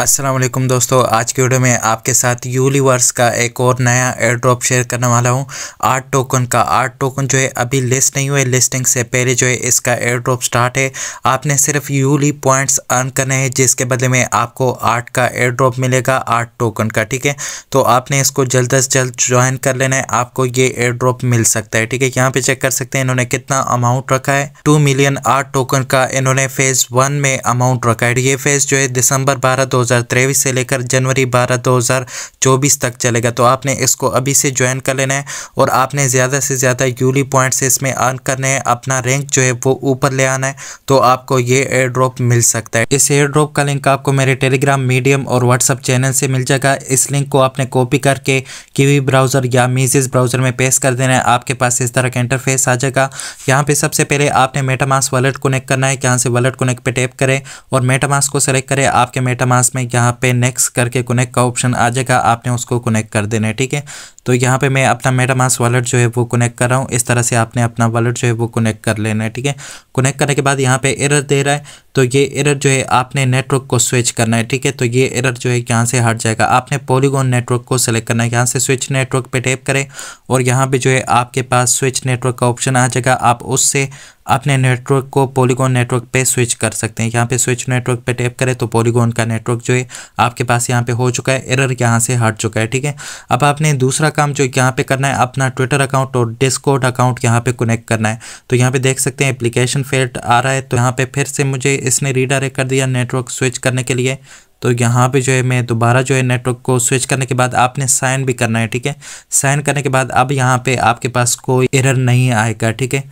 असलम दोस्तों आज के वीडियो में आपके साथ यूलीवर्स का एक और नया एयर ड्रॉप शेयर करने वाला हूँ आठ टोकन का आठ टोकन जो है अभी लिस्ट नहीं हुए लिस्टिंग से पहले जो है इसका एयर ड्रॉप स्टार्ट है आपने सिर्फ यूली पॉइंट्स अर्न करने हैं जिसके बदले में आपको आठ का एयर ड्रॉप मिलेगा आठ टोकन का ठीक है तो आपने इसको जल्द अज जल्द ज्वाइन कर लेना है आपको ये एयर ड्रॉप मिल सकता है ठीक है यहाँ पर चेक कर सकते हैं इन्होंने कितना अमाउंट रखा है टू मिलियन आठ टोकन का इन्होंने फेज़ वन में अमाउंट रखा है ये फेज़ जो है दिसंबर बारह दो 2023 से लेकर जनवरी 12 2024 तक चलेगा तो आपने इसको अभी से ज्वाइन कर लेना है और आपने ज़्यादा से ज़्यादा यूली पॉइंट्स इसमें अर्न करने हैं अपना रैंक जो है वो ऊपर ले आना है तो आपको ये एयर ड्रॉप मिल सकता है इस एयर ड्रॉप का लिंक आपको मेरे टेलीग्राम मीडियम और व्हाट्सअप चैनल से मिल जाएगा इस लिंक को आपने कॉपी करके कीवी ब्राउज़र या मीजिस ब्राउज़र में पेश कर देना है आपके पास इस तरह का इंटरफेस आ जाएगा यहाँ पर सबसे पहले आपने मेटामास वॉलेट कनेक्ट करना है यहाँ से वॉलेट कनेक्ट पर टैप करें और मेटामास को सेलेक्ट करें आपके मेटामास इसमें यहाँ पे नेक्स्ट करके कनेक्ट का ऑप्शन आ जाएगा आपने उसको कनेक्ट कर देना है ठीक है तो यहाँ पे मैं अपना मेटा मास वॉलेट जो है वो कनेक्ट कर रहा हूँ इस तरह से आपने अपना वॉलेट जो है वो कनेक्ट कर लेना है ठीक है कनेक्ट करने के बाद यहाँ पे एरर दे रहा है तो ये एरर जो है आपने नेटवर्क को स्विच करना है ठीक है तो ये एरर जो है यहाँ से हट जाएगा आपने पोलीगोन नेटवर्क को सेलेक्ट करना है यहाँ से स्विच नेटवर्क पर टैप करें और यहाँ पे जो है आपके पास स्विच नेटवर्क का ऑप्शन आ जाएगा आप उससे अपने नेटवर्क को पॉलीगोन नेटवर्क पे स्विच कर सकते हैं यहाँ पे स्विच नेटवर्क पे टैप करें तो पॉलीगोन का नेटवर्क जो है आपके पास यहाँ पे हो चुका है एरर यहाँ से हट चुका है ठीक है अब आपने दूसरा काम जो यहाँ पे करना है अपना ट्विटर अकाउंट और डिस्कोड अकाउंट यहाँ पे कनेक्ट करना है तो यहाँ पे देख सकते हैं एप्लीकेशन फेल्ट आ रहा है तो यहाँ पे फिर से मुझे इसने रीडायरेक्ट कर दिया नेटवर्क स्विच करने के लिए तो यहाँ पे जो है मैं दोबारा जो है नेटवर्क को स्विच करने के बाद आपने साइन भी करना है ठीक है साइन करने के बाद अब यहाँ पे आपके पास कोई एरर नहीं आएगा ठीक है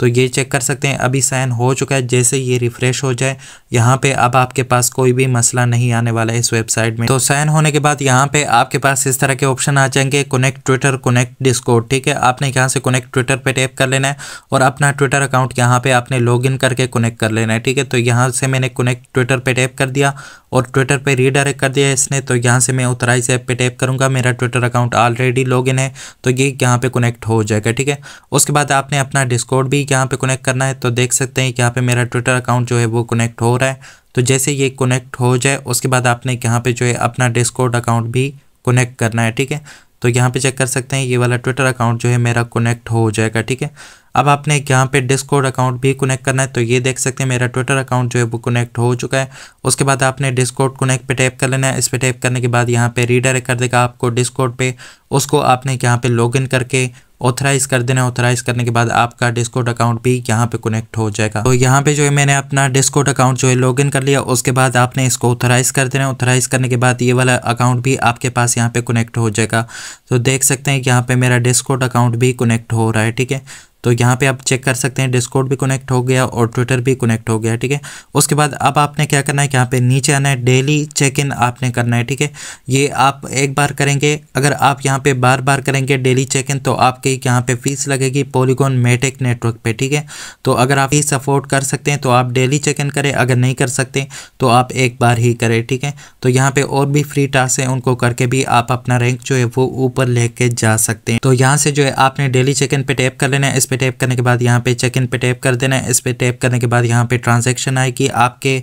तो ये चेक कर सकते हैं अभी साइन हो चुका है जैसे ये रिफ्रेश हो जाए यहाँ पे अब आपके पास कोई भी मसला नहीं आने वाला है इस वेबसाइट में तो साइन होने के बाद यहाँ पे आपके पास इस तरह के ऑप्शन आ जाएंगे कनेक्ट ट्विटर कनेक्ट डिस्कोड ठीक है आपने यहाँ से कनेक्ट ट्विटर पे टैप कर लेना है और अपना ट्विटर अकाउंट यहाँ पे आपने लॉग करके कनेक्ट कर लेना है ठीक है तो यहाँ से मैंने कनेक्ट ट्विटर पर टैप कर दिया और ट्विटर पे रीडायरेक्ट कर दिया है इसने तो यहाँ से मैं से ऐप पे टैप करूँगा मेरा ट्विटर अकाउंट ऑलरेडी लॉगिन है तो ये यहाँ पे कनेक्ट हो जाएगा ठीक है उसके बाद आपने अपना डिस्कॉर्ड भी यहाँ पे कनेक्ट करना है तो देख सकते हैं यहाँ पे मेरा ट्विटर अकाउंट जो है वो कनेक्ट हो रहा है तो जैसे ये कनेक्ट हो जाए उसके बाद आपने यहाँ पे जो है अपना डिस्कॉर्ड अकाउंट भी कनेक्ट करना है ठीक है तो यहाँ पर चेक कर सकते हैं ये वाला ट्विटर अकाउंट जो है मेरा कनेक्ट हो जाएगा ठीक है अब आपने यहाँ पे डिस्कोड अकाउंट भी कनेक्ट करना है तो ये देख सकते हैं मेरा ट्विटर अकाउंट जो है वो कनेक्ट हो चुका है उसके बाद आपने डिस्कोड कनेक्ट पे टैप कर लेना है इस पे टैप करने के बाद यहाँ पे रीडायरेक्ट कर देगा आपको डिस्कोड पे उसको आपने यहाँ पे लॉगिन करके ऑथराइज कर देना ऑथराइज करने के बाद आपका डिस्कोड अकाउंट भी यहाँ पे कनेक्ट हो जाएगा तो यहाँ पे जो है मैंने अपना डिस्कोड अकाउंट जो है लॉगिन कर लिया उसके बाद आपने इसको ऑथराइज कर देना ऑथराइज करने के बाद ये वाला अकाउंट भी आपके पास यहाँ पे कनेक्ट हो जाएगा तो देख सकते हैं यहाँ पे मेरा डिस्कोड अकाउंट भी कनेक्ट हो रहा है ठीक है तो यहाँ पे आप चेक कर सकते हैं डिस्कोड भी कनेक्ट हो गया और ट्विटर भी कनेक्ट हो गया ठीक है उसके बाद अब आपने क्या करना है यहाँ पे नीचे आना है डेली चेक इन आपने करना है ठीक है ये आप एक बार करेंगे अगर आप यहाँ पे बार बार करेंगे डेली चेक इन तो आपके यहाँ पे फीस लगेगी पॉलीगॉन मेटेक नेटवर्क पर ठीक है तो अगर आप फीस अफोर्ड कर सकते हैं तो आप डेली चेक इन करें अगर नहीं कर सकते तो आप एक बार ही करें ठीक है तो यहाँ पर और भी फ्री टास्क हैं उनको करके भी आप अपना रैंक जो है वो ऊपर लेके जा सकते हैं तो यहाँ से जो है आपने डेली चेक इन पे टैप कर लेना है इस पर टैप करने के बाद यहाँ पे चेक इन पे टैप कर देना है इस पर टैप करने के बाद यहाँ पे ट्रांजेक्शन आएगी आपके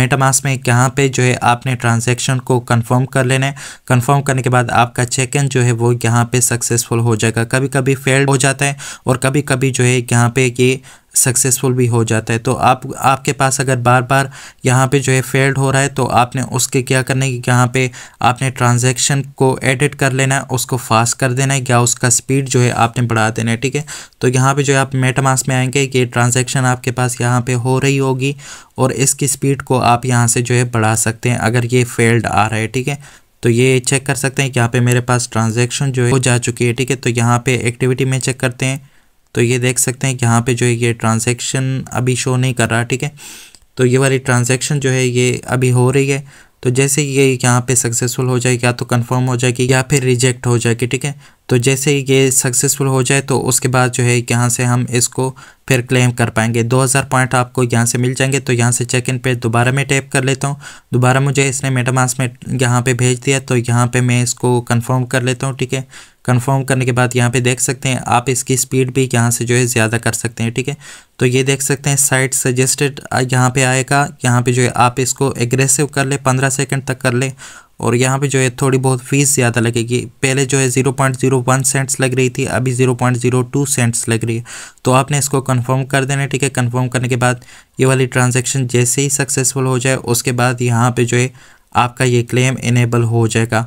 मेटामास में यहाँ पे जो है आपने ट्रांजेक्शन को कंफर्म कर लेना है कंफर्म करने के बाद आपका चेक इन जो है वो यहाँ पे सक्सेसफुल हो जाएगा कभी कभी फेल हो जाता है और कभी कभी जो है यहाँ पे ये सक्सेसफुल भी हो जाता है तो आप आपके पास अगर बार बार यहाँ पे जो है फेल्ड हो रहा है तो आपने उसके क्या करने की यहाँ पे आपने ट्रांजैक्शन को एडिट कर लेना है उसको फास्ट कर देना है या उसका स्पीड जो है आपने बढ़ा देना है ठीक है तो यहाँ पे जो है आप मेटामास में आएंगे ये ट्रांजेक्शन आपके पास यहाँ पर हो रही होगी और इसकी स्पीड को आप यहाँ से जो है बढ़ा सकते हैं अगर ये फेल्ड आ रहा है ठीक है तो ये चेक कर सकते हैं कि यहाँ पे मेरे पास ट्रांजैक्शन जो है हो जा चुकी है ठीक है तो यहाँ पे एक्टिविटी में चेक करते हैं तो ये देख सकते हैं कि यहाँ पे जो है ये ट्रांजेक्शन अभी शो नहीं कर रहा ठीक है तो ये वाली ट्रांजेक्शन जो है ये अभी हो रही है तो जैसे ही ये यहाँ पे सक्सेसफुल हो जाएगी या तो कंफर्म हो जाएगी या फिर रिजेक्ट हो जाएगी ठीक है तो जैसे ही ये सक्सेसफुल हो जाए तो उसके बाद जो है यहाँ से हम इसको फिर क्लेम कर पाएंगे 2000 पॉइंट आपको यहाँ से मिल जाएंगे तो यहाँ से चेक इन पे दोबारा मैं टैप कर लेता हूँ दोबारा मुझे इसने मेटामास में यहाँ पे भेज दिया तो यहाँ पे मैं इसको कंफर्म कर लेता हूँ ठीक है कंफर्म करने के बाद यहाँ पे देख सकते हैं आप इसकी स्पीड भी यहाँ से जो है ज़्यादा कर सकते हैं ठीक है तो ये देख सकते हैं साइट सजेस्टेड यहाँ पर आएगा यहाँ पर जो है आप इसको एग्रेसिव कर ले पंद्रह सेकंड तक कर ले और यहाँ पे जो है थोड़ी बहुत फीस ज़्यादा लगेगी पहले जो है zero point zero one cents लग रही थी अभी zero point zero two cents लग रही है तो आपने इसको कंफर्म कर देना है ठीक है कंफर्म करने के बाद ये वाली ट्रांजेक्शन जैसे ही सक्सेसफुल हो जाए उसके बाद यहाँ पर जो है आपका ये क्लेम इनेबल हो जाएगा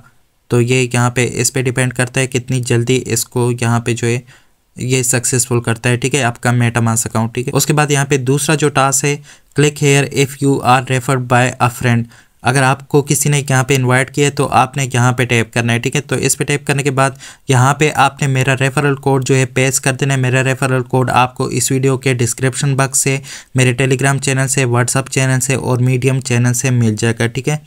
तो ये यहाँ पर इस पर डिपेंड करता है कितनी जल्दी इसको यहाँ पर जो है ये सक्सेसफुल करता है ठीक है आपका मेटा मास अकाउंट ठीक है उसके बाद यहाँ पे दूसरा जो टास्क है click here if you are refer by a friend अगर आपको किसी ने यहाँ पे इनवाइट किया तो आपने यहाँ पे टैप करना है ठीक है तो इस पे टैप करने के बाद यहाँ पे आपने मेरा रेफरल कोड जो है पेश कर देना है मेरा रेफरल कोड आपको इस वीडियो के डिस्क्रिप्शन बॉक्स से मेरे टेलीग्राम चैनल से व्हाट्सअप चैनल से और मीडियम चैनल से मिल जाएगा ठीक है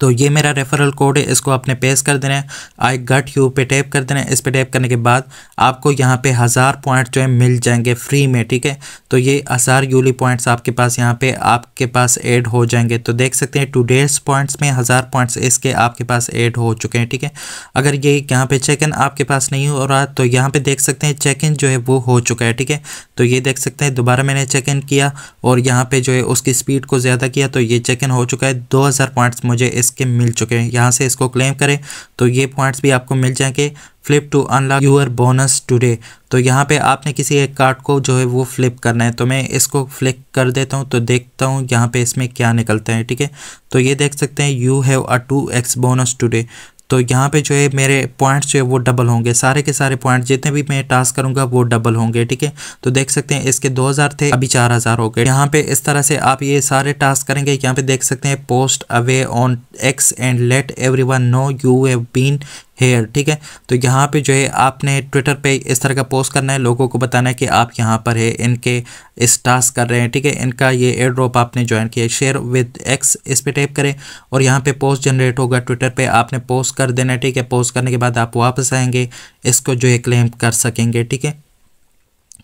तो ये मेरा रेफरल कोड है इसको आपने पेस्ट कर देना है आई गट यू पे टैप कर देना है इस पर टैप करने के बाद आपको यहाँ पे हज़ार पॉइंट जो है मिल जाएंगे फ्री में ठीक है तो ये हज़ार यूली पॉइंट्स आपके पास यहाँ पे आपके पास ऐड हो जाएंगे तो देख सकते हैं टू डेज पॉइंट्स में हज़ार पॉइंट्स इसके आपके पास ऐड हो चुके हैं ठीक है अगर ये यहाँ पर चेक इन आपके पास नहीं हो रहा तो यहाँ पर देख सकते हैं चेक इन जो है वो हो चुका है ठीक है तो ये देख सकते हैं दोबारा मैंने चेक इन किया और यहाँ पर जो है उसकी स्पीड को ज़्यादा किया तो ये चेक इन हो चुका है दो पॉइंट्स मुझे इस इसके मिल चुके हैं यहाँ से इसको क्लेम करें तो ये पॉइंट्स भी आपको मिल जाएंगे flip to unlock your bonus today तो यहाँ पे आपने किसी एक कार्ड को जो है वो फ्लिप करना है तो मैं इसको फ्लिक कर देता हूँ तो देखता हूँ यहाँ पे इसमें क्या निकलता है ठीक है तो ये देख सकते हैं you have a two X bonus today तो यहाँ पे जो है मेरे पॉइंट्स जो है वो डबल होंगे सारे के सारे पॉइंट जितने भी मैं टास्क करूँगा वो डबल होंगे ठीक है तो देख सकते हैं इसके 2000 थे अभी 4000 हो गए यहाँ पे इस तरह से आप ये सारे टास्क करेंगे यहाँ पे देख सकते हैं post away on X and let everyone know you have been here ठीक है तो यहाँ पे जो है आपने ट्विटर पे इस तरह का पोस्ट करना है लोगों को बताना है कि आप यहाँ पर है इनके इस टास्क कर रहे हैं ठीक है इनका ये एयर ड्रॉप आपने ज्वाइन किया शेयर विद एक्स इस पर टाइप करें और यहाँ पे पोस्ट जनरेट होगा ट्विटर पे आपने पोस्ट कर देना है ठीक है पोस्ट करने के बाद आप वापस आएंगे इसको जो है क्लेम कर सकेंगे ठीक है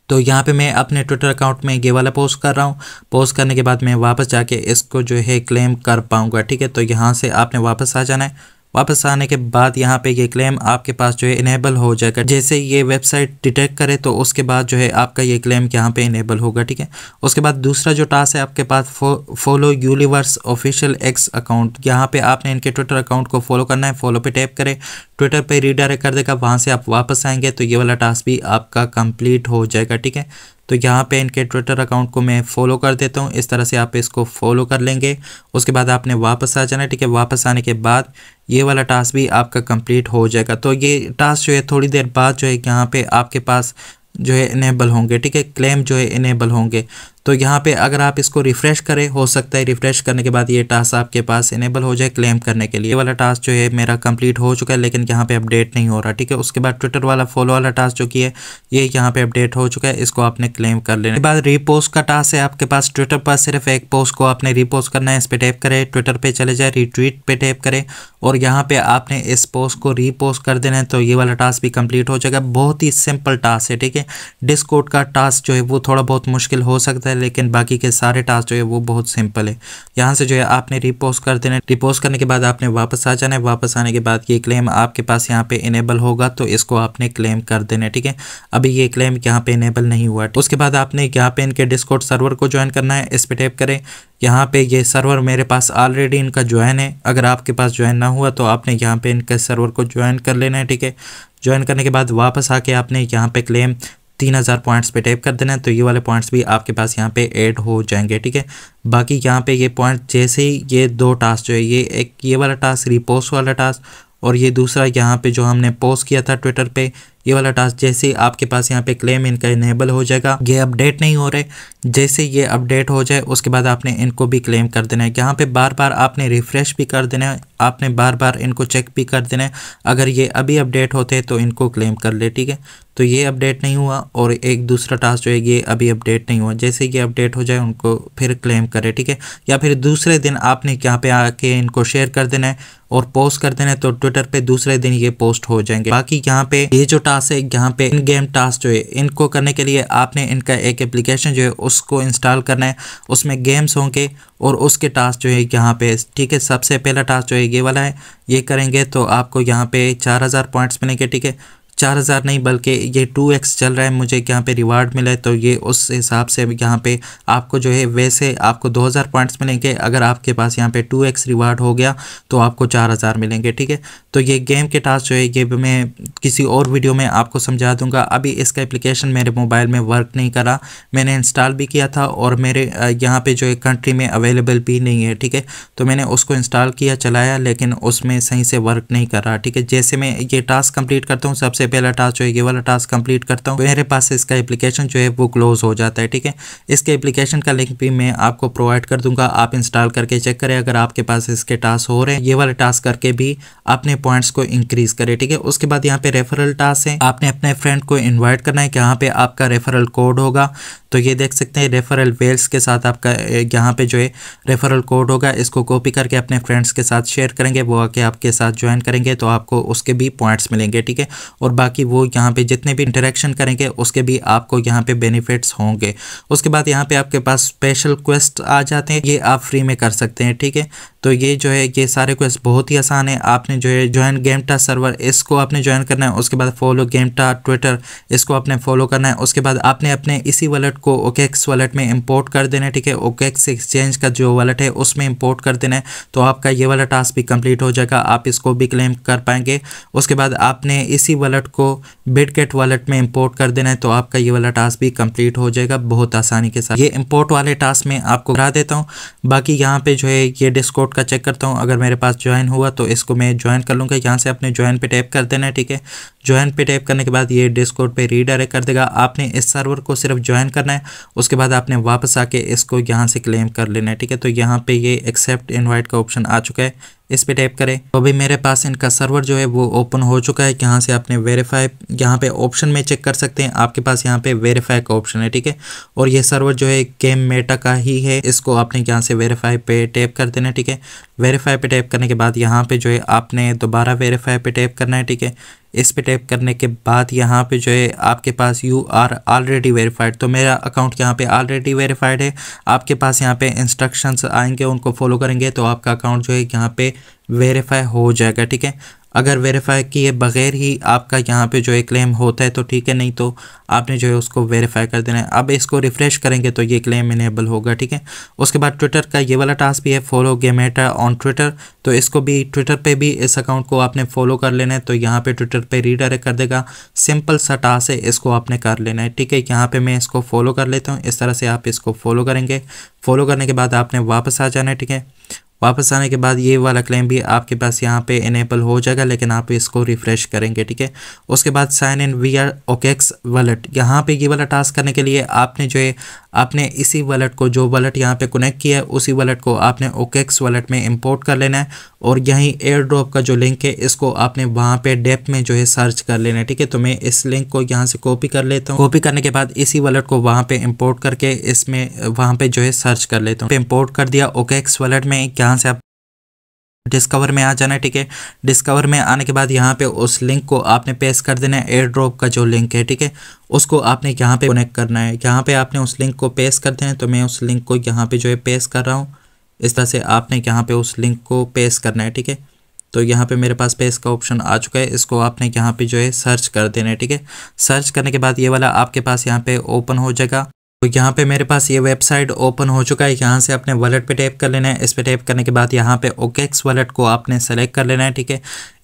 तो यहाँ पे मैं अपने ट्विटर अकाउंट में ये वाला पोस्ट कर रहा हूँ पोस्ट करने के बाद मैं वापस जाके इसको जो है क्लेम कर पाऊँगा ठीक है तो यहाँ से आपने वापस आ जाना है वापस आने के बाद यहाँ पे ये क्लेम आपके पास जो है इनेबल हो जाएगा जैसे ये वेबसाइट डिटेक्ट करे तो उसके बाद जो है आपका ये क्लेम यहाँ पे इनेबल होगा ठीक है उसके बाद दूसरा जो टास्क है आपके पास follow universe official X account यहाँ पे आपने इनके ट्विटर अकाउंट को फॉलो करना है फॉलो पे टैप करें ट्विटर पे रीडायरेक्ट कर देगा वहाँ से आप वापस आएंगे तो ये वाला टास्क भी आपका कंप्लीट हो जाएगा ठीक है तो यहाँ पे इनके ट्विटर अकाउंट को मैं फॉलो कर देता हूँ इस तरह से आप इसको फॉलो कर लेंगे उसके बाद आपने वापस आ जाना ठीक है वापस आने के बाद ये वाला टास्क भी आपका कंप्लीट हो जाएगा तो ये टास्क जो है थोड़ी देर बाद जो है यहाँ पे आपके पास जो है इनेबल होंगे ठीक है क्लेम जो है इनेबल होंगे तो यहाँ पे अगर आप इसको रिफ्रेश करें हो सकता है रिफ्रेश करने के बाद ये टास्क आपके पास इनेबल हो जाए क्लेम करने के लिए ये वाला टास्क जो है मेरा कंप्लीट हो चुका है लेकिन यहाँ पे अपडेट नहीं हो रहा ठीक है उसके बाद ट्विटर वाला फॉलो वाला टास्क जो कि है ये यहाँ पे अपडेट हो चुका है इसको आपने क्लेम कर लेने के बाद रीपोस्ट का टास्क है आपके पास ट्विटर पर सिर्फ एक पोस्ट को आपने रीपोस्ट करना है इस पर टैप करें ट्विटर पर चले जाए रिट्वीट पर टैप करें और यहाँ पर आपने इस पोस्ट को रीपोस्ट कर देना है तो ये वाला टास्क भी कंप्लीट हो जाएगा बहुत ही सिंपल टास्क है ठीक है डिस्कोड का टास्क जो है वो थोड़ा बहुत मुश्किल हो सकता है है लेकिन बाकी के सारे टास्क जो है वो बहुत सिंपल है यहाँ से जो है आपने रिपोस्ट कर देना रिपोस्ट करने के बाद आपने वापस आ जाना है वापस आने के बाद ये क्लेम आपके पास यहाँ पे इनेबल होगा तो इसको आपने क्लेम कर देना है ठीक है अभी ये क्लेम यहाँ पे इनेबल नहीं हुआ उसके बाद आपने यहाँ पे इनके डिस्कोट सर्वर को ज्वाइन करना है इस पर टैप करें यहाँ पे ये सर्वर मेरे पास ऑलरेडी इनका ज्वाइन है अगर आपके पास ज्वाइन ना हुआ तो आपने यहाँ पे इनके सर्वर को ज्वाइन कर लेना है ठीक है ज्वाइन करने के बाद वापस आके आपने यहाँ पे क्लेम तीन हज़ार पॉइंट्स पे टाइप कर देना है तो ये वाले पॉइंट्स भी आपके पास यहाँ पे ऐड हो जाएंगे ठीक है बाकी यहाँ पे ये पॉइंट जैसे ही ये दो टास्क जो है ये एक ये वाला टास्क रिपोस्ट वाला टास्क और ये दूसरा यहाँ पे जो हमने पोस्ट किया था ट्विटर पे ये वाला टास्क जैसे ही आपके पास यहाँ पे क्लेम इनका इनेबल हो जाएगा ये अपडेट नहीं हो रहे जैसे ये अपडेट हो जाए उसके बाद आपने इनको भी क्लेम कर देना है यहाँ पे बार बार आपने रिफ़्रेश भी कर देना है आपने बार बार इनको चेक भी कर देना है अगर ये अभी अपडेट होते हैं तो इनको क्लेम कर ले ठीक है तो ये अपडेट नहीं हुआ और एक दूसरा टास्क जो है ये अभी अपडेट नहीं हुआ जैसे ये अपडेट हो जाए उनको फिर क्लेम करें ठीक है या फिर दूसरे दिन आपने यहाँ पे आके इनको शेयर कर देना है और पोस्ट कर देना है तो ट्विटर पे दूसरे दिन ये पोस्ट हो जाएंगे बाकी यहाँ पे ये जो टास्क है यहाँ पे इन गेम टास्क जो है इनको करने के लिए आपने इनका एक एप्लीकेशन जो है उसको इंस्टॉल करना है उसमें गेम्स होंगे और उसके टास्क जो है यहाँ पे ठीक है सबसे पहला टास्क जो है ये वाला है ये करेंगे तो आपको यहाँ पे चार हज़ार पॉइंट्स मिलेंगे ठीक है चार हज़ार नहीं बल्कि ये टू एक्स चल रहा है मुझे यहाँ पे रिवार्ड मिला है तो ये उस हिसाब से अभी यहाँ पे आपको जो है वैसे आपको दो हज़ार पॉइंट्स मिलेंगे अगर आपके पास यहाँ पे टू एक्स रिवार्ड हो गया तो आपको चार हज़ार मिलेंगे ठीक है तो ये गेम के टास्क जो है ये मैं किसी और वीडियो में आपको समझा दूंगा अभी इसका एप्लीकेशन मेरे मोबाइल में वर्क नहीं करा मैंने इंस्टॉल भी किया था और मेरे यहाँ पर जो है कंट्री में अवेलेबल भी नहीं है ठीक है तो मैंने उसको इंस्टॉल किया चलाया लेकिन उसमें सही से वर्क नहीं कर रहा ठीक है जैसे मैं ये टास्क कंप्लीट करता हूँ सबसे पहला टास्क जो है ये वाला टास्क कंप्लीट करता हूँ मेरे पास इसका एप्लीकेशन जो है वो क्लोज हो जाता है ठीक है इसके एप्लीकेशन का लिंक भी मैं आपको प्रोवाइड कर दूंगा आप इंस्टॉल करके चेक करें अगर आपके पास इसके टास्क हो रहे हैं ये वाला टास्क करके भी अपने पॉइंट्स को इंक्रीज करें ठीक है उसके बाद यहाँ पे रेफरल टास्क है आपने अपने फ्रेंड को इन्वाइट करना है कि यहाँ पे आपका रेफरल कोड होगा तो ये देख सकते हैं रेफरल वेल्स के साथ आपका यहाँ पे जो है रेफरल कोड होगा इसको कॉपी करके अपने फ्रेंड्स के साथ शेयर करेंगे वो आके आपके साथ ज्वाइन करेंगे तो आपको उसके भी पॉइंट्स मिलेंगे ठीक है और और बाकी वो यहाँ पे जितने भी इंटरेक्शन करेंगे उसके भी आपको यहाँ पे बेनिफिट्स होंगे उसके बाद यहाँ पे आपके पास स्पेशल क्वेस्ट आ जाते हैं ये आप फ्री में कर सकते हैं ठीक है तो ये जो है ये सारे क्वेस्ट बहुत ही आसान है आपने जो है ज्वाइन गेमटा सर्वर इसको आपने ज्वाइन करना है उसके बाद फॉलो गेमटा ट्विटर इसको आपने फॉलो करना है उसके बाद आपने अपने इसी वॉलेट को ओकेक्स वॉलेट में इंपोर्ट कर देना है ठीक है ओकेक्स एक्सचेंज का जो वॉलेट है उसमें इंपोर्ट कर देना है तो आपका ये वाला टास्क भी कंप्लीट हो जाएगा आप इसको भी क्लेम कर पाएंगे उसके बाद आपने इसी वॉलेट को बिडकेट वॉलेट में इंपोर्ट कर देना है तो आपका ये वाला टास्क भी कंप्लीट हो जाएगा बहुत आसानी के साथ ये इंपोर्ट वाले टास्क में आपको करा देता हूँ बाकी यहाँ पे जो है ये डिस्कोट कोड का चेक करता हूँ अगर मेरे पास ज्वाइन हुआ तो इसको मैं ज्वाइन कर लूँगा यहाँ से अपने ज्वाइन पे टैप कर देना है ठीक है ज्वाइन पे टैप करने के बाद ये डिस्कोड पे रीडायरेक्ट कर देगा आपने इस सर्वर को सिर्फ ज्वाइन करना है उसके बाद आपने वापस आके इसको यहाँ से क्लेम कर लेना है ठीक है तो यहाँ पर ये एक्सेप्ट इन्वाइट का ऑप्शन आ चुका है इस पर टैप करें तो अभी मेरे पास इनका सर्वर जो है वो ओपन हो चुका है यहाँ से आपने वेरीफाई यहाँ पे ऑप्शन में चेक कर सकते हैं आपके पास यहाँ पे वेरीफाई का ऑप्शन है ठीक है और ये सर्वर जो है गेम मेटा का ही है इसको आपने यहाँ से वेरीफाई पे टैप कर देना है ठीक है वेरीफाई पे टैप करने के बाद यहाँ पे जो है आपने दोबारा वेरीफाई पे टैप करना है ठीक है इस पर टैप करने के बाद यहाँ पे जो है आपके पास यू आर ऑलरेडी वेरीफाइड तो मेरा अकाउंट यहाँ पे ऑलरेडी वेरीफाइड है आपके पास यहाँ पे इंस्ट्रक्शंस आएंगे उनको फॉलो करेंगे तो आपका अकाउंट जो है यहाँ पे वेरीफाई हो जाएगा ठीक है अगर वेरीफाई किए बगैर ही आपका यहाँ पे जो है क्लेम होता है तो ठीक है नहीं तो आपने जो है उसको वेरीफाई कर देना है अब इसको रिफ़्रेश करेंगे तो ये क्लेम इनेबल होगा ठीक है उसके बाद ट्विटर का ये वाला टास्क भी है फॉलो गेमेटा ऑन ट्विटर तो इसको भी ट्विटर पे भी इस अकाउंट को आपने फॉलो कर लेना है तो यहाँ पर ट्विटर पर रीडायरेक्ट कर देगा सिंपल सा टास्क है इसको आपने कर लेना है ठीक है यहाँ पर मैं इसको फॉलो कर लेता हूँ इस तरह से आप इसको फॉलो करेंगे फॉलो करने के बाद आपने वापस आ जाना है ठीक है वापस आने के बाद ये वाला क्लेम भी आपके पास यहाँ पे इनेबल हो जाएगा लेकिन आप इसको रिफ्रेश करेंगे ठीक है उसके बाद sign in via OKX wallet यहाँ पे ये वाला टास्क करने के लिए आपने जो है आपने इसी वॉलेट को जो वॉलेट यहाँ पे कनेक्ट किया है उसी वॉलेट को आपने ओकेक्स वॉलेट में इंपोर्ट कर लेना है और यहीं एयर ड्रॉप का जो लिंक है इसको आपने वहाँ पे डेप में जो है सर्च कर लेना है ठीक है तो मैं इस लिंक को यहाँ से कॉपी कर लेता हूँ कॉपी करने के बाद इसी वॉलेट को वहाँ पे इम्पोर्ट करके इसमें वहाँ पे जो है सर्च कर लेता हूँ इम्पोर्ट कर दिया ओकेक्स वॉलेट में यहाँ से आप डिस्कवर में आ जाना है ठीक है डिस्कवर में आने के बाद यहाँ पे उस लिंक को आपने पेश कर देना है एयर ड्रॉप का जो लिंक है ठीक है उसको आपने यहाँ पे कनेक्ट करना है यहाँ पे आपने उस लिंक को पेश कर देना है तो मैं उस लिंक को यहाँ पे जो है पेश कर रहा हूँ इस तरह से आपने यहाँ पे उस लिंक को पेश करना है ठीक है तो यहाँ पे मेरे पास पेस का ऑप्शन आ चुका है इसको आपने यहाँ पे जो है सर्च कर देना है ठीक है सर्च करने के बाद ये वाला आपके पास यहाँ पे ओपन हो जाएगा तो यहाँ पे मेरे पास ये वेबसाइट ओपन हो चुका है यहाँ से आपने वॉलेट पे टैप कर लेना है इस पे टैप करने के बाद यहाँ पे ओकेक्स वॉलेट को आपने सेलेक्ट कर लेना है ठीक है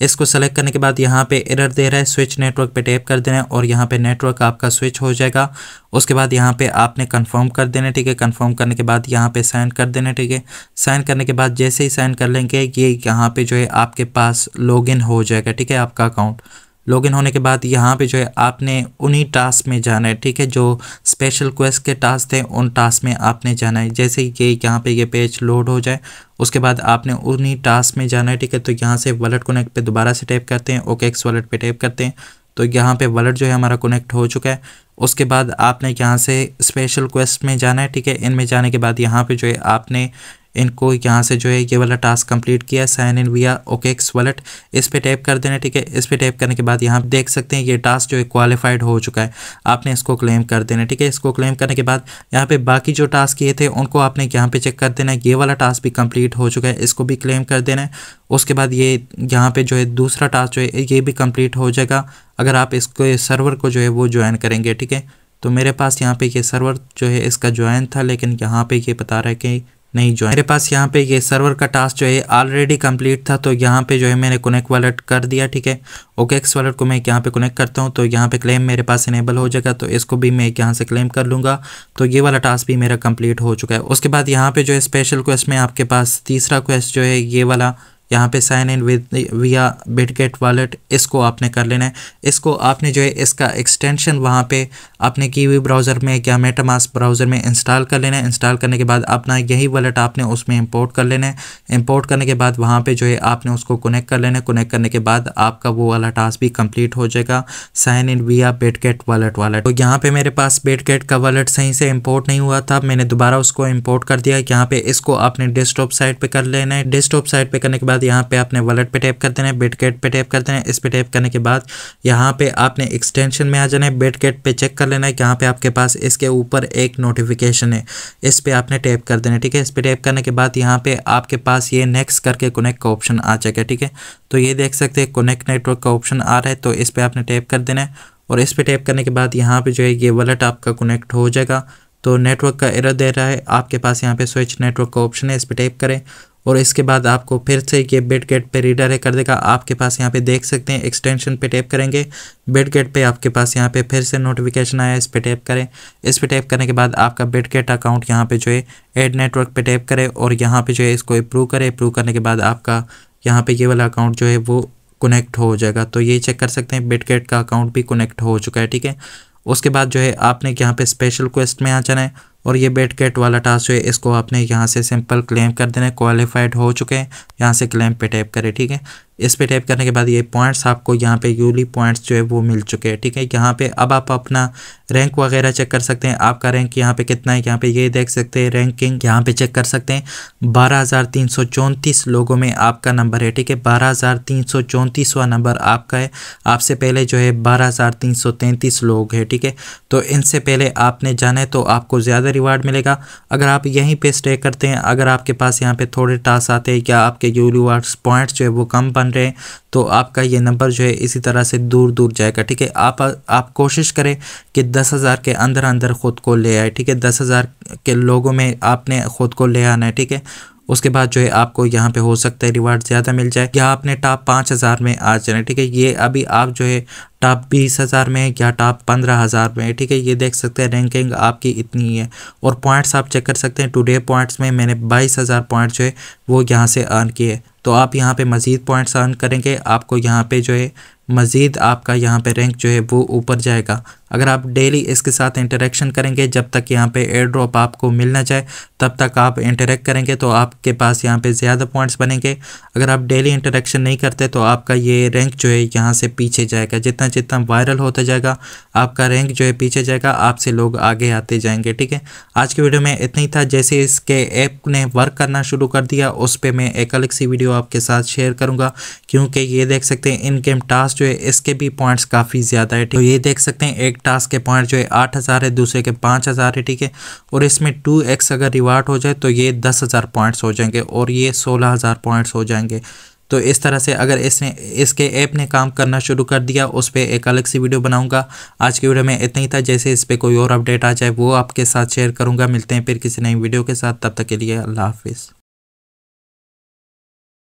इसको सेलेक्ट करने के बाद यहाँ पे एरर दे रहा है स्विच नेटवर्क पे टैप कर देना है और यहाँ पे नेटवर्क आपका स्विच हो जाएगा उसके बाद यहाँ पे आपने कन्फर्म कर देना ठीक है कन्फर्म करने के बाद यहाँ पे साइन कर देना ठीक है साइन करने के बाद जैसे ही साइन कर लेंगे ये यहाँ पे जो है आपके पास इन हो जाएगा ठीक है आपका अकाउंट लॉगिन होने के बाद यहाँ पे जो है आपने उन्हीं टास्क में जाना है ठीक है जो स्पेशल क्वेस्ट के टास्क थे उन टास्क में आपने जाना है जैसे कि यहाँ पे ये पेज लोड हो जाए उसके बाद आपने उन्हीं टास्क में जाना है ठीक है तो यहाँ से वॉलेट कनेक्ट पे दोबारा से टैप करते हैं ओके एक्स वॉलेट पर टैप करते हैं तो यहाँ पे वॉलेट जो है हमारा कनेक्ट हो चुका है उसके बाद आपने यहाँ से स्पेशल क्वेस्ट में जाना है ठीक है इनमें जाने के बाद यहाँ पे जो है आपने इनको यहाँ से जो है ये वाला टास्क कंप्लीट किया sign in via OKX wallet इस पर टैप कर देना ठीक है इस पर टैप करने के बाद यहाँ देख सकते हैं ये टास्क जो है क्वालिफाइड हो चुका है आपने इसको क्लेम कर देना ठीक है इसको क्लेम करने के बाद यहाँ पे बाकी जो टास्क किए थे उनको आपने यहाँ पे चेक कर देना है ये वाला टास्क भी कंप्लीट हो चुका है इसको भी क्लेम कर देना है उसके बाद ये यहाँ पे जो है दूसरा टास्क जो है ये भी कंप्लीट हो जाएगा अगर आप इसको सर्वर को जो है वो ज्वाइन करेंगे ठीक है तो मेरे पास यहाँ पे ये सर्वर जो है इसका ज्वाइन था लेकिन यहाँ पे ये बता रहा है कि नहीं है मेरे पास यहाँ पे ये सर्वर का टास्क जो है ऑलरेडी कंप्लीट था तो यहाँ पे जो है मैंने कनेक्ट वॉलेट कर दिया ठीक है ओके एक्स वॉलेट को मैं यहाँ पे कनेक्ट करता हूँ तो यहाँ पे क्लेम मेरे पास इनेबल हो जाएगा तो इसको भी मैं यहाँ से क्लेम कर लूँगा तो ये वाला टास्क भी मेरा कम्प्लीट हो चुका है उसके बाद यहाँ पे जो है स्पेशल क्वेस्ट में आपके पास तीसरा क्वेस्ट जो है ये वाला यहाँ पे sign in with via Bitget wallet इसको आपने कर लेना है इसको आपने जो है इसका एक्सटेंशन वहाँ पे आपने कीवी ब्राउज़र में या मेटामास ब्राउज़र में इंस्टॉल कर लेना है इंस्टॉल करने के बाद अपना यही वॉलेट आपने उसमें इंपोर्ट कर लेना है इंपोर्ट करने के बाद वहाँ पर जो है आपने उसको कनेक्ट कर लेना है कनेक्ट करने के बाद आपका वो वाला टास्क भी कम्प्लीट हो जाएगा साइन इन विया बिटगेट वॉलेट वालेट तो यहाँ पर मेरे पास बिटगेट का वॉलेट सही से इम्पोर्ट नहीं हुआ था मैंने दोबारा उसको इम्पोर्ट कर दिया यहाँ पर इसको आपने डेस्कटॉप साइट पर कर लेना है डेस्कटॉप साइट पर करने के बाद बाद यहाँ पे आपने वॉलेट पे टैप कर देना है बेडकेट पे टैप कर देना है इस पर टैप करने के बाद यहाँ पे आपने एक्सटेंशन में आ जाना है बेडकेट पे चेक कर लेना है कि यहाँ पे आपके पास इसके ऊपर एक नोटिफिकेशन है इस पर आपने टैप कर देना है ठीक है इस पर टैप करने के बाद यहाँ पे आपके पास ये नेक्स्ट करके कनेक्ट का ऑप्शन आ जाएगा ठीक है तो ये देख सकते हैं कनेक्ट नेटवर्क का ऑप्शन आ रहा है तो इस पर आपने टैप कर देना है और इस पर टैप करने के बाद यहाँ पर जो है ये वॉलेट आपका कनेक्ट हो जाएगा तो नेटवर्क का एरर दे रहा है आपके पास यहाँ पे स्विच नेटवर्क का ऑप्शन है इस पर टैप करें और इसके बाद आपको फिर से ये बेड गेट पर रीडर है कर देगा आपके पास यहाँ पे देख सकते हैं एक्सटेंशन पे टैप करेंगे बेड गेट पर आपके पास यहाँ पे फिर से नोटिफिकेशन आया इस पर टैप करें इस पर टैप करने के बाद आपका बेड गेट अकाउंट यहाँ पे जो है एड नेटवर्क पे टैप करें और यहाँ पे जो है इसको अप्रूव करें अप्रूव करने के बाद आपका यहाँ पे ये वाला अकाउंट जो है वो कनेक्ट हो जाएगा तो ये चेक कर सकते हैं गेट का अकाउंट भी कनेक्ट हो चुका है ठीक है उसके बाद जो है आपने यहाँ पे स्पेशल क्वेस्ट में आ जाना है और ये बेट कैट वाला टास्क है इसको आपने यहाँ से सिंपल क्लेम कर देना है क्वालिफाइड हो चुके हैं यहाँ से क्लेम पे टैप करें ठीक है इस पे टैप करने के बाद ये पॉइंट्स आपको यहाँ पे यूली पॉइंट्स जो है वो मिल चुके हैं ठीक है यहाँ पे अब आप अपना रैंक वगैरह चेक कर सकते हैं आपका रैंक यहाँ पे कितना है यहाँ पे ये देख सकते हैं रैंकिंग यहाँ पे चेक कर सकते हैं बारह हज़ार तीन सौ लोगों में आपका नंबर है ठीक है बारह हज़ार तीन सौ चौंतीसवा नंबर आपका है आपसे पहले जो है बारह हज़ार तीन सौ तैंतीस लोग है ठीक है तो इनसे पहले आपने जाना है तो आपको ज़्यादा रिवार्ड मिलेगा अगर आप यहीं पे स्टे करते हैं अगर आपके पास यहाँ पे थोड़े टास्क आते हैं या आपके यू रिवार्ड्स पॉइंट्स जो है वो कम बन रहे हैं तो आपका ये नंबर जो है इसी तरह से दूर दूर जाएगा ठीक है आप आप कोशिश करें कि दस हज़ार के अंदर अंदर ख़ुद को ले आए ठीक है दस हज़ार के लोगों में आपने ख़ुद को ले आना है ठीक है उसके बाद जो है आपको यहाँ पे हो सकता है रिवार्ड ज़्यादा मिल जाए या आपने टॉप पाँच हज़ार में आ जाना ठीक है ये अभी आप जो है टॉप बीस हज़ार में या टॉप पंद्रह हज़ार में ठीक है ये देख सकते हैं रैंकिंग आपकी इतनी है और पॉइंट्स आप चेक कर सकते हैं टुडे पॉइंट्स में मैंने बाईस हज़ार पॉइंट जो है वो यहाँ से अर्न किए तो आप यहाँ पे मज़ीद पॉइंट्स अर्न करेंगे आपको यहाँ पे जो है मज़ीद आपका यहाँ पे रैंक जो है वो ऊपर जाएगा अगर आप डेली इसके साथ इंटरेक्शन करेंगे जब तक यहाँ पे एयर ड्रॉप आपको मिलना चाहे तब तक आप इंटरेक्ट करेंगे तो आपके पास यहाँ पे ज़्यादा पॉइंट्स बनेंगे अगर आप डेली इंटरेक्शन नहीं करते तो आपका ये रैंक जो है यहाँ से पीछे जाएगा जितना जितना वायरल होता जाएगा आपका रैंक जो है पीछे जाएगा आपसे लोग आगे आते जाएंगे ठीक है आज की वीडियो में इतना ही था जैसे इसके ऐप ने वर्क करना शुरू कर दिया उस पर मैं एक अलग सी वीडियो आपके साथ शेयर करूँगा क्योंकि ये देख सकते हैं इन गेम टास्क जो है इसके भी पॉइंट्स काफ़ी ज़्यादा है तो ये देख सकते हैं एक टास्क के पॉइंट जो है आठ हज़ार है दूसरे के पाँच हज़ार है ठीक है और इसमें टू एक्स अगर रिवार्ड हो जाए तो ये दस हज़ार पॉइंट्स हो जाएंगे और ये सोलह हज़ार पॉइंट्स हो जाएंगे तो इस तरह से अगर इसने इसके ऐप ने काम करना शुरू कर दिया उस पर एक अलग सी वीडियो बनाऊँगा आज की वीडियो में इतना ही था जैसे इस पर कोई और अपडेट आ जाए वो आपके साथ शेयर करूँगा मिलते हैं फिर किसी नई वीडियो के साथ तब तक के लिए अल्लाह हाफिज़